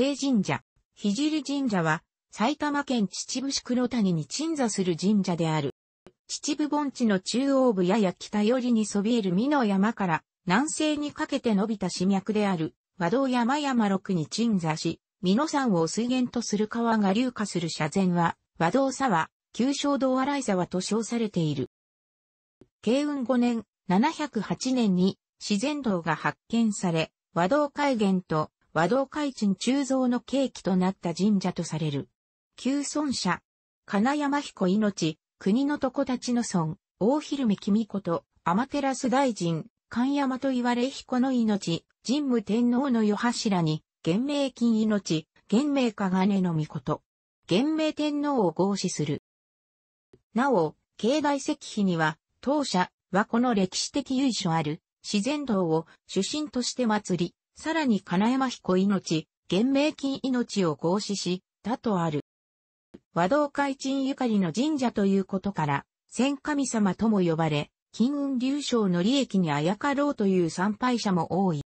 聖神社、聖神社は、埼玉県秩父市黒谷に鎮座する神社である。秩父盆地の中央部やや北寄りにそびえる美濃山から南西にかけて伸びた市脈である和道山山六に鎮座し、美濃山を水源とする川が流下する斜前は和道沢、旧称道井沢と称されている。慶雲5年、708年に自然道が発見され、和道海原と和道開鎮鋳造の契機となった神社とされる。旧村社、金山彦命、国の床立の村、大昼目君子と、天照大臣、神山と言われ彦の命、神武天皇の世柱に、元明金命、元明金の御事。元明天皇を合祀する。なお、境内石碑には、当社はこの歴史的由緒ある自然道を主神として祭り、さらに金山彦命、玄明金命を合祀し、だとある。和道会鎮ゆかりの神社ということから、千神様とも呼ばれ、金運流昇の利益にあやかろうという参拝者も多い。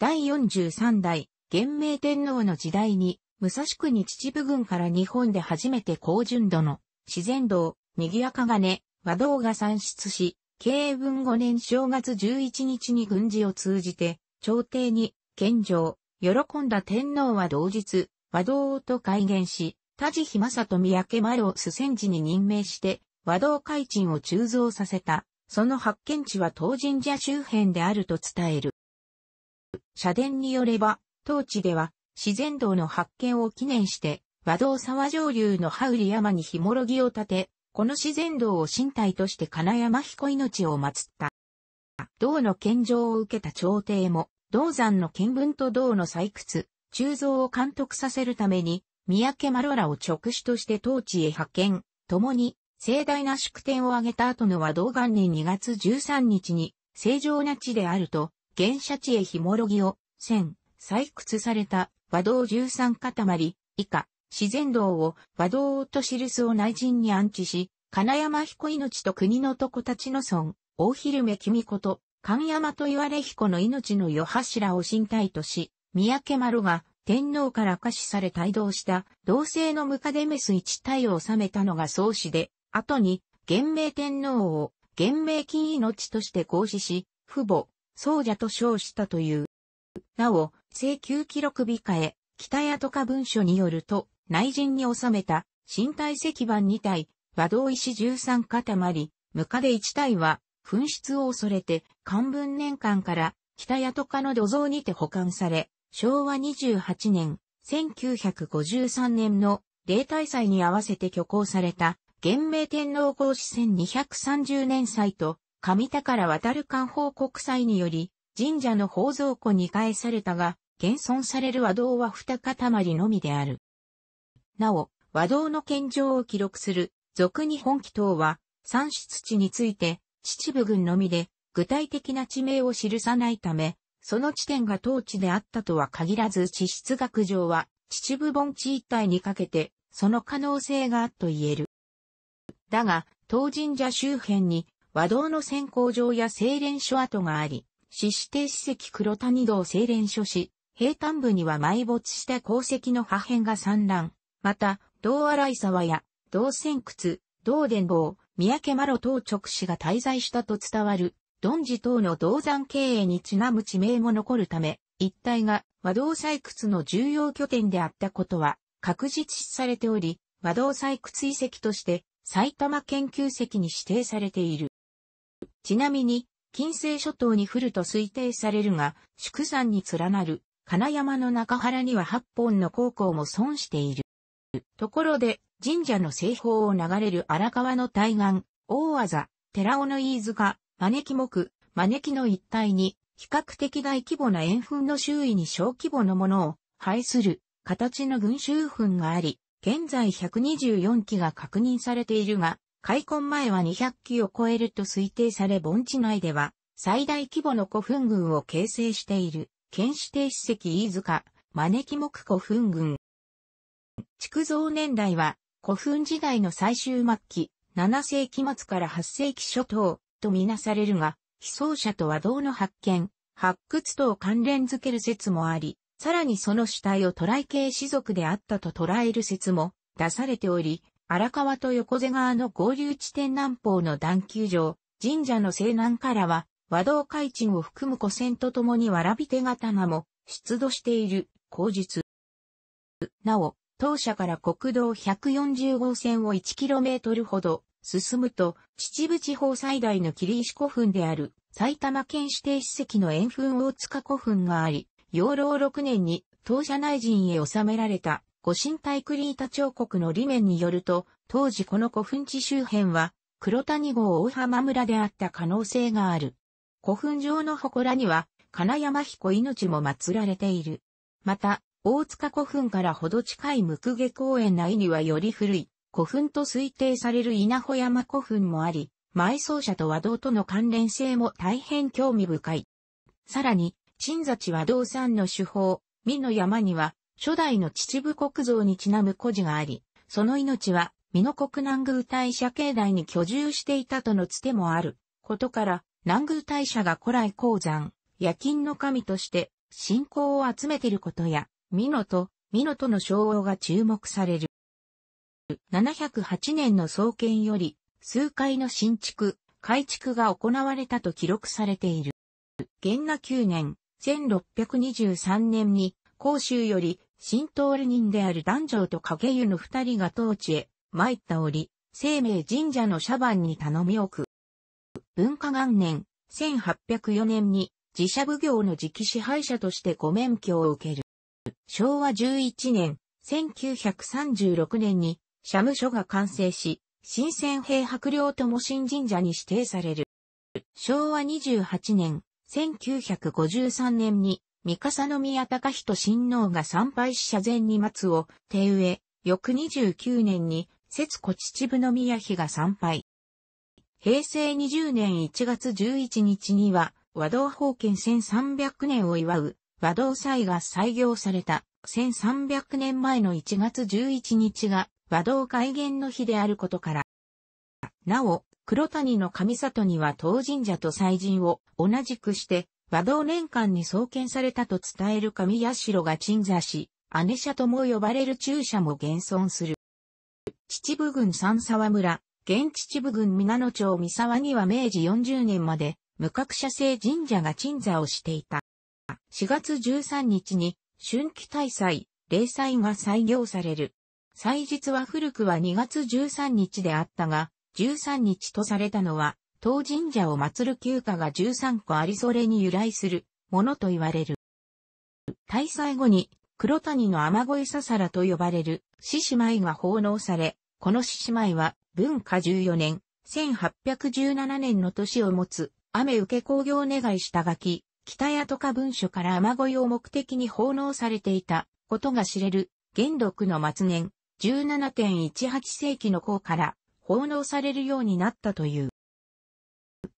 第43代、元明天皇の時代に、武蔵国秩父郡から日本で初めて高純度の自然道、賑やか金、和道が産出し、慶文5年正月11日に軍事を通じて、朝廷に、献上、喜んだ天皇は同日、和道と改元し、田地日正と三宅丸を主戦時に任命して、和道海鎮を鋳造させた。その発見地は東神社周辺であると伝える。社殿によれば、当地では自然道の発見を記念して、和道沢上流の羽織山にひもろぎを立て、この自然道を身体として金山彦命を祀った。銅の献上を受けた朝廷も、銅山の見聞と銅の採掘、鋳造を監督させるために、三宅丸らを直視として当地へ派遣、共に盛大な祝典を挙げた後の和道元年2月13日に、正常な地であると、原社地へひもろぎを、千、採掘された和道13塊以下、自然道を和道と記すを内陣に安置し、金山彦命と国のこたちの村、大昼目君こと神山と言われ彦の命の世柱を身体とし、三宅丸が天皇から可視され帯同した同性のムカデメス一体を治めたのが宗氏で、後に元明天皇を元明金命として行使し、父母、宗者と称したという。なお、請求記録日替え、北谷とか文書によると、内陣に収めた、身体石板2体、和道石13塊、ムカデ1体は、紛失を恐れて、漢文年間から北谷戸の土蔵にて保管され、昭和28年、1953年の例大祭に合わせて挙行された、元明天皇皇子1230年祭と、上宝渡る官報国祭により、神社の宝蔵庫に返されたが、現存される和道は二塊のみである。なお、和道の献上を記録する、俗に本気等は、産出地について、秩父郡のみで、具体的な地名を記さないため、その地点が当地であったとは限らず地質学上は、秩父盆地一帯にかけて、その可能性があると言える。だが、東神社周辺に和道の先行場や精錬所跡があり、死指定史跡黒谷道精錬所し、平坦部には埋没した鉱石の破片が散乱。また、道荒井沢や、道仙窟、道伝坊、三宅麻呂当直氏が滞在したと伝わる、ドンジ等の銅山経営にちなむ地名も残るため、一帯が和道採掘の重要拠点であったことは確実視されており、和道採掘遺跡として埼玉研究石に指定されている。ちなみに、近世諸島に降ると推定されるが、宿山に連なる金山の中原には八本の高校も損している。ところで、神社の西方を流れる荒川の対岸、大技、寺尾の飯塚、招き木、招きの一帯に、比較的大規模な円墳の周囲に小規模のものを配する形の群衆墳があり、現在124基が確認されているが、開墾前は200基を超えると推定され盆地内では最大規模の古墳群を形成している県指定史跡飯塚招き木古墳群。築造年代は古墳時代の最終末期、7世紀末から8世紀初頭とみなされるが、被葬者と和道の発見、発掘等関連づける説もあり、さらにその主体を渡来系士族であったと捉える説も出されており、荒川と横瀬川の合流地点南方の段丘場、神社の西南からは、和道海鎮を含む古戦とともにわらび手刀も出土している口述。なお、当社から国道140号線を 1km ほど進むと、秩父地方最大の霧石古墳である埼玉県指定史跡の円墳大塚古墳があり、養老6年に当社内陣へ収められた御神体クリータ彫刻の理面によると、当時この古墳地周辺は黒谷郷大浜村であった可能性がある。古墳上の祠には金山彦命も祀られている。また、大塚古墳からほど近いム下公園内にはより古い古墳と推定される稲穂山古墳もあり、埋葬者と和道との関連性も大変興味深い。さらに、鎮座地和道山の手法、美の山には、初代の秩父国像にちなむ古事があり、その命は、美濃国南宮大社境内に居住していたとのつてもある、ことから、南宮大社が古来鉱山、夜勤の神として、信仰を集めていることや、ミノと、ミノとの称号が注目される。708年の創建より、数回の新築、改築が行われたと記録されている。元那9年、1623年に、甲州より、新東り人である男女と影湯の二人が当地へ参った折、生命神社の社番に頼み置く。文化元年、1804年に自社奉行の直支配者としてご免許を受ける。昭和11年、1936年に、社務所が完成し、新鮮平白良とも新神社に指定される。昭和28年、1953年に、三笠宮隆人親王が参拝し社前に松を手植え、翌29年に、節子秩父宮妃が参拝。平成20年1月11日には、和道奉建1300年を祝う和道祭が採用された1300年前の1月11日が和道開元の日であることから。なお、黒谷の上里には当神社と祭神を同じくして和道年間に創建されたと伝える上社が鎮座し、姉社とも呼ばれる中社も現存する。秩父郡三沢村、現秩父郡皆野町三沢には明治40年まで無格社制神社が鎮座をしていた。4月13日に春季大祭、例祭が採用される。祭日は古くは2月13日であったが、13日とされたのは、当神社を祀る休暇が13個ありそれに由来するものと言われる。大祭後に黒谷の雨乞いささらと呼ばれる獅子舞が奉納され、この獅子舞は文化14年、1817年の年を持つ雨受け工業願い下書き、北谷とか文書から雨乞いを目的に奉納されていたことが知れる、元禄の末年、17.18世紀の頃から奉納されるようになったという。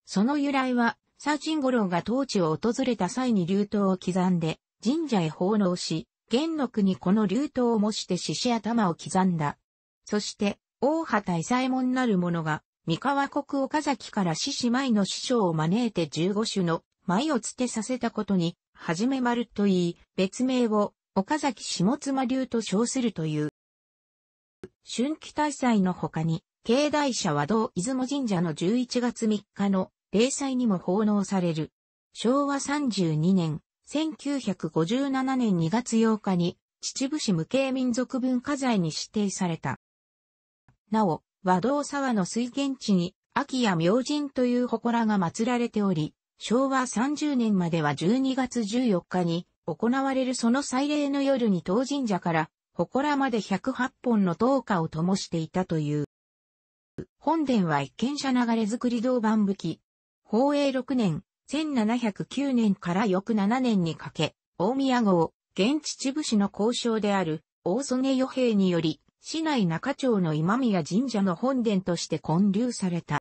その由来は、佐神五郎が当地を訪れた際に流刀を刻んで、神社へ奉納し、元禄にこの流刀を模して獅子頭を刻んだ。そして、大畑伊左衛門なる者が、三河国岡崎から獅子舞の師匠を招いて15種の舞をつてさせたことに、はじめ丸と言い、別名を岡崎下妻流と称するという。春季大祭の他に、境内社和道出雲神社の11月3日の例祭にも奉納される。昭和32年、1957年2月8日に、秩父市無形民族文化財に指定された。なお、和道沢の水源地に、秋や明神という祠が祀られており、昭和30年までは12月14日に行われるその祭礼の夜に当神社から祠まで108本の灯火を灯していたという。本殿は一見者流れ作り銅板武器。宝永6年、1709年から翌7年にかけ、大宮号、現地秩父市の交渉である大曽根与兵により、市内中町の今宮神社の本殿として建立された。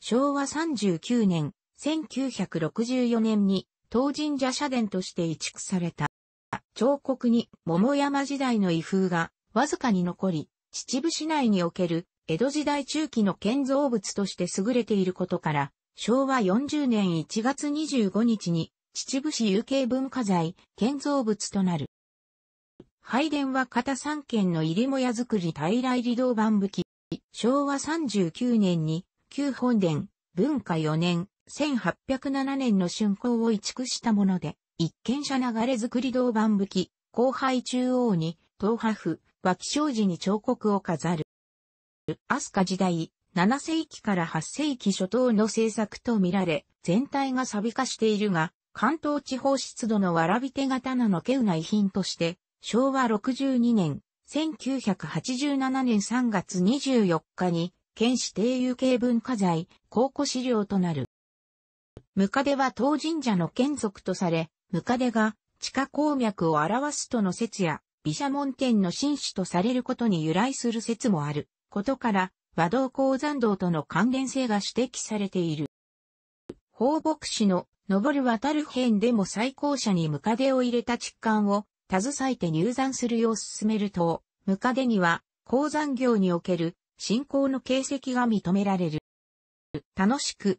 昭和39年、1964年に当神社社殿として移築された。彫刻に桃山時代の遺風がわずかに残り、秩父市内における江戸時代中期の建造物として優れていることから、昭和40年1月25日に秩父市有形文化財建造物となる。拝殿は片三軒の入りも屋作り大来理道板武器。昭和39年に旧本殿、文化4年、1807年の竣工を移築したもので、一軒車流れ作り銅板武器、後輩中央に、東波府、脇障寺に彫刻を飾る。飛鳥時代、7世紀から8世紀初頭の制作とみられ、全体が錆化しているが、関東地方湿度のわらび手刀の毛うな遺品として、昭和62年、1987年3月24日に、県指定有形文化財、考古資料となる。ムカデは当神社の眷属とされ、ムカデが地下鉱脈を表すとの説や、毘沙門天の神子とされることに由来する説もあることから、和道鉱山道との関連性が指摘されている。放牧師の登る渡る辺でも最高者にムカデを入れた疾患を携えて入山するよう進めると、ムカデには鉱山業における信仰の形跡が認められる。楽しく